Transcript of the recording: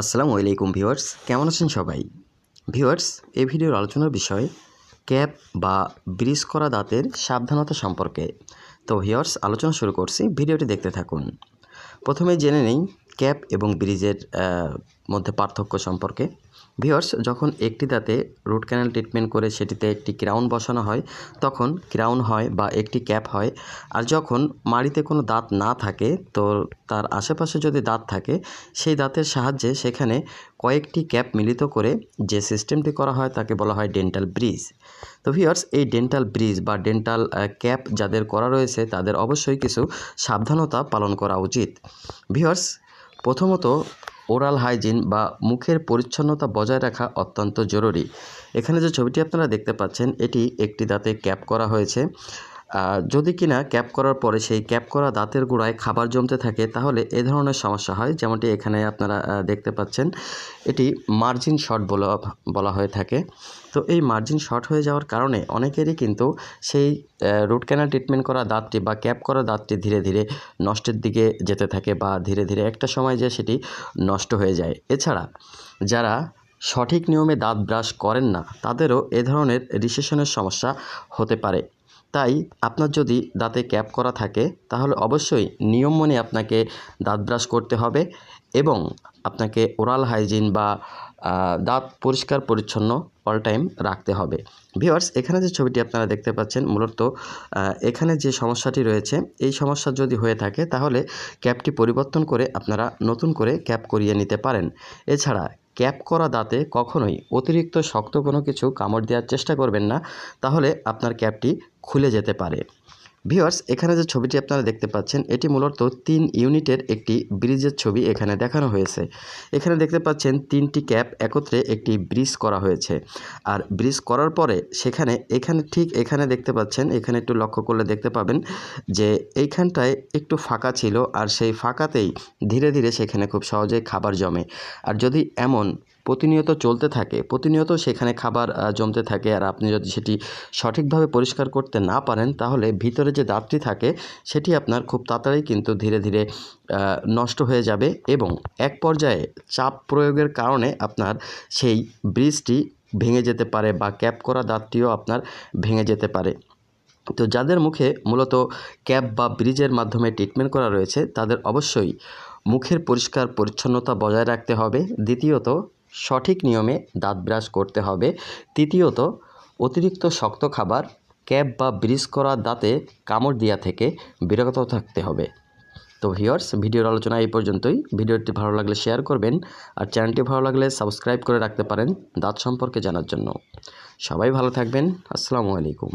আসসালামু আলাইকুম ভিউয়ার্স কেমন আছেন সবাই ভিউয়ার্স এই ভিডিওর আলোচনার বিষয় ক্যাপ বা ব্রিজ করা দাঁতের সাবধানতা সম্পর্কে তো ভিউয়ার্স আলোচনা শুরু করছি ভিডিওটি দেখতে থাকুন প্রথমে জেনে নিই ক্যাপ এবং ব্রিজের মধ্যে পার্থক্য সম্পর্কে ভিওর্স যখন একটি দাঁতে রুট ক্যানাল ট্রিটমেন্ট করে সেটিতে একটি ক্রাউন বসানো হয় তখন ক্রাউন হয় বা একটি ক্যাপ হয় আর যখন মাড়িতে কোনো দাঁত না থাকে তো তার আশেপাশে যদি দাঁত থাকে সেই দাঁতের সাহায্যে সেখানে কয়েকটি ক্যাপ মিলিত করে যে সিস্টেমটি করা হয় তাকে বলা হয় ডেন্টাল ব্রিজ তো ভিওর্স এই ডেন্টাল ব্রিজ বা ডেন্টাল ক্যাপ যাদের করা রয়েছে তাদের অবশ্যই কিছু সাবধানতা পালন করা উচিত ভিওর্স প্রথমত ওরাল হাইজিন বা মুখের পরিচ্ছন্নতা বজায় রাখা অত্যন্ত জরুরি এখানে যে ছবিটি আপনারা দেখতে পাচ্ছেন এটি একটি দাঁতে ক্যাপ করা হয়েছে যদি কিনা ক্যাপ করার পরে সেই ক্যাপ করা দাঁতের গোড়ায় খাবার জমতে থাকে তাহলে এ ধরনের সমস্যা হয় যেমনটি এখানে আপনারা দেখতে পাচ্ছেন এটি মার্জিন শর্ট বলা বলা হয়ে থাকে তো এই মার্জিন শর্ট হয়ে যাওয়ার কারণে অনেকেরই কিন্তু সেই রুট ক্যানাল ট্রিটমেন্ট করা দাঁতটি বা ক্যাপ করা দাঁতটি ধীরে ধীরে নষ্টের দিকে যেতে থাকে বা ধীরে ধীরে একটা সময় যে সেটি নষ্ট হয়ে যায় এছাড়া যারা সঠিক নিয়মে দাঁত ব্রাশ করেন না তাদেরও এ ধরনের রিসেশনের সমস্যা হতে পারে তাই আপনার যদি দাঁতে ক্যাপ করা থাকে তাহলে অবশ্যই নিয়ম মনে আপনাকে দাঁত ব্রাশ করতে হবে এবং আপনাকে ওরাল হাইজিন বা দাঁত পরিষ্কার পরিচ্ছন্ন অল টাইম রাখতে হবে ভিওয়ার্স এখানে যে ছবিটি আপনারা দেখতে পাচ্ছেন মূলত এখানে যে সমস্যাটি রয়েছে এই সমস্যা যদি হয়ে থাকে তাহলে ক্যাপটি পরিবর্তন করে আপনারা নতুন করে ক্যাপ করিয়ে নিতে পারেন এছাড়া ক্যাপ করা দাঁতে কখনোই অতিরিক্ত শক্ত কোনো কিছু কামড় দেওয়ার চেষ্টা করবেন না তাহলে আপনার ক্যাপটি খুলে যেতে পারে ভিওয়ার্স এখানে যে ছবিটি আপনারা দেখতে পাচ্ছেন এটি মূলত তিন ইউনিটের একটি ব্রিজের ছবি এখানে দেখানো হয়েছে এখানে দেখতে পাচ্ছেন তিনটি ক্যাপ একত্রে একটি ব্রিজ করা হয়েছে আর ব্রিজ করার পরে সেখানে এখানে ঠিক এখানে দেখতে পাচ্ছেন এখানে একটু লক্ষ্য করলে দেখতে পাবেন যে এইখানটায় একটু ফাঁকা ছিল আর সেই ফাঁকাতেই ধীরে ধীরে সেখানে খুব সহজে খাবার জমে আর যদি এমন প্রতিনিয়ত চলতে থাকে প্রতিনিয়ত সেখানে খাবার জমতে থাকে আর আপনি যদি সেটি সঠিকভাবে পরিষ্কার করতে না পারেন তাহলে ভিতরে যে দাঁতটি থাকে সেটি আপনার খুব তাড়াতাড়ি কিন্তু ধীরে ধীরে নষ্ট হয়ে যাবে এবং এক পর্যায়ে চাপ প্রয়োগের কারণে আপনার সেই ব্রিজটি ভেঙে যেতে পারে বা ক্যাপ করা দাঁতটিও আপনার ভেঙে যেতে পারে তো যাদের মুখে মূলত ক্যাপ বা ব্রিজের মাধ্যমে ট্রিটমেন্ট করা রয়েছে তাদের অবশ্যই মুখের পরিষ্কার পরিচ্ছন্নতা বজায় রাখতে হবে দ্বিতীয়ত সঠিক নিয়মে দাঁত ব্রাশ করতে হবে তৃতীয়ত অতিরিক্ত শক্ত খাবার ক্যাপ বা ব্রিজ করা দাঁতে কামড় দেওয়া থেকে বিরত থাকতে হবে তো ভিওর্স ভিডিওর আলোচনা এই পর্যন্তই ভিডিওটি ভালো লাগলে শেয়ার করবেন আর চ্যানেলটি ভালো লাগলে সাবস্ক্রাইব করে রাখতে পারেন দাঁত সম্পর্কে জানার জন্য সবাই ভালো থাকবেন আসসালামু আলাইকুম